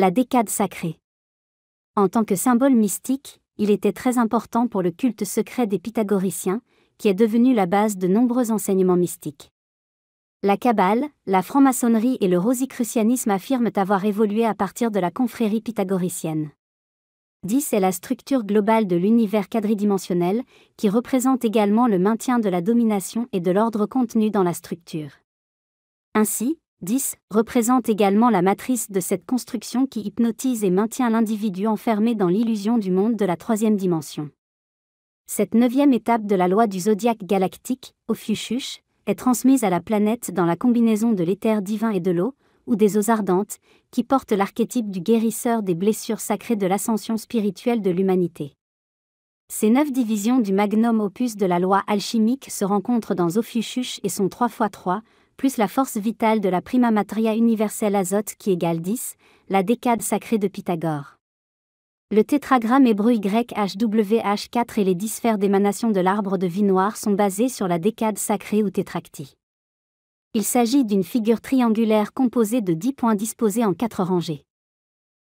la décade sacrée. En tant que symbole mystique, il était très important pour le culte secret des pythagoriciens, qui est devenu la base de nombreux enseignements mystiques. La Kabbale, la franc-maçonnerie et le rosicrucianisme affirment avoir évolué à partir de la confrérie pythagoricienne. 10 est la structure globale de l'univers quadridimensionnel, qui représente également le maintien de la domination et de l'ordre contenu dans la structure. Ainsi, 10, représente également la matrice de cette construction qui hypnotise et maintient l'individu enfermé dans l'illusion du monde de la troisième dimension. Cette neuvième étape de la loi du zodiaque galactique, Ophiuchus, est transmise à la planète dans la combinaison de l'éther divin et de l'eau, ou des eaux ardentes, qui portent l'archétype du guérisseur des blessures sacrées de l'ascension spirituelle de l'humanité. Ces neuf divisions du magnum opus de la loi alchimique se rencontrent dans Ophiuchus et sont 3 fois 3 plus la force vitale de la prima materia universelle azote qui égale 10, la décade sacrée de Pythagore. Le tétragramme hébreu hwh 4 et les 10 sphères d'émanation de l'arbre de vie noire sont basés sur la décade sacrée ou tétractie. Il s'agit d'une figure triangulaire composée de 10 points disposés en quatre rangées.